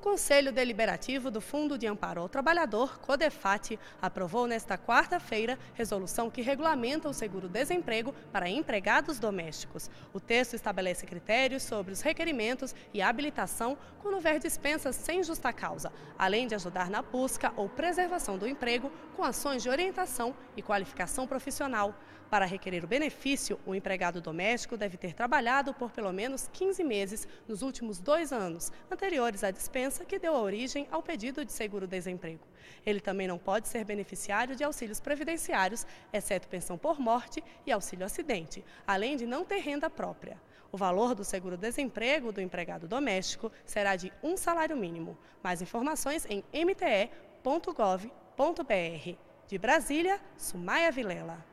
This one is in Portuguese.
Conselho Deliberativo do Fundo de Amparo ao Trabalhador, CODEFAT, aprovou nesta quarta-feira resolução que regulamenta o seguro-desemprego para empregados domésticos. O texto estabelece critérios sobre os requerimentos e habilitação quando houver dispensas sem justa causa, além de ajudar na busca ou preservação do emprego com ações de orientação e qualificação profissional. Para requerer o benefício, o empregado doméstico deve ter trabalhado por pelo menos 15 meses nos últimos dois anos, anteriores à dispensa doença que deu origem ao pedido de seguro-desemprego. Ele também não pode ser beneficiário de auxílios previdenciários, exceto pensão por morte e auxílio-acidente, além de não ter renda própria. O valor do seguro-desemprego do empregado doméstico será de um salário mínimo. Mais informações em mte.gov.br. De Brasília, Sumaia Vilela.